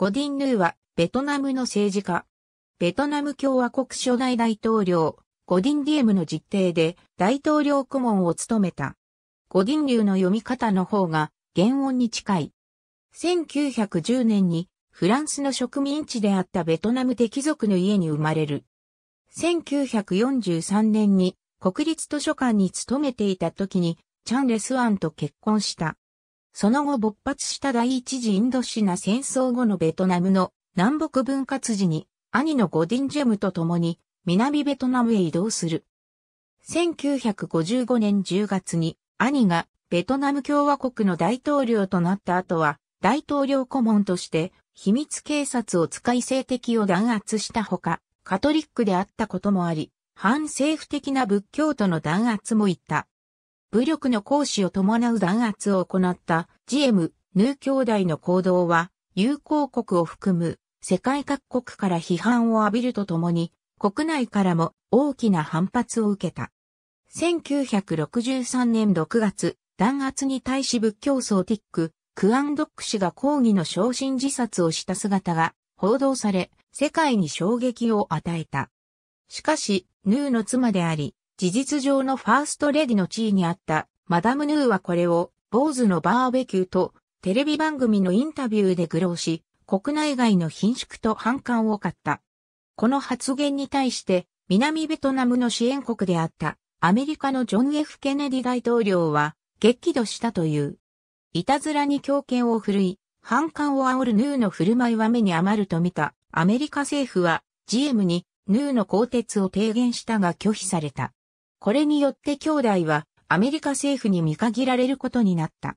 ゴディンヌーは、ベトナムの政治家。ベトナム共和国初代大統領、ゴディンディエムの実定で大統領顧問を務めた。ゴディン流の読み方の方が原音に近い。1910年にフランスの植民地であったベトナム的族の家に生まれる。1943年に国立図書館に勤めていた時にチャン・レスワンと結婚した。その後勃発した第一次インドシナ戦争後のベトナムの南北分割時に兄のゴディンジェムと共に南ベトナムへ移動する。1955年10月に兄がベトナム共和国の大統領となった後は大統領顧問として秘密警察を使い性的を弾圧したほか、カトリックであったこともあり、反政府的な仏教徒の弾圧もいった。武力の行使を伴う弾圧を行ったジエム・ヌー兄弟の行動は、友好国を含む世界各国から批判を浴びるとともに、国内からも大きな反発を受けた。1963年6月、弾圧に対し仏教僧ティック、クアンドック氏が抗議の昇進自殺をした姿が報道され、世界に衝撃を与えた。しかし、ヌーの妻であり、事実上のファーストレディの地位にあったマダムヌーはこれを、坊主のバーベキューと、テレビ番組のインタビューで愚弄し、国内外の貧縮と反感を買った。この発言に対して、南ベトナムの支援国であったアメリカのジョン・ F・ ケネディ大統領は激怒したという。いたずらに強権を振るい、反感を煽るヌーの振る舞いは目に余ると見たアメリカ政府は GM にヌーの更迭を提言したが拒否された。これによって兄弟はアメリカ政府に見限られることになった。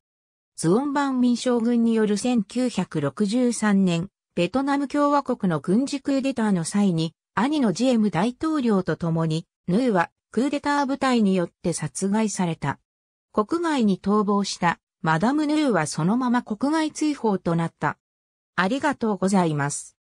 ズオンバン民将軍による1963年、ベトナム共和国の軍事クーデターの際に、兄のジエム大統領と共に、ヌーはクーデター部隊によって殺害された。国外に逃亡したマダムヌーはそのまま国外追放となった。ありがとうございます。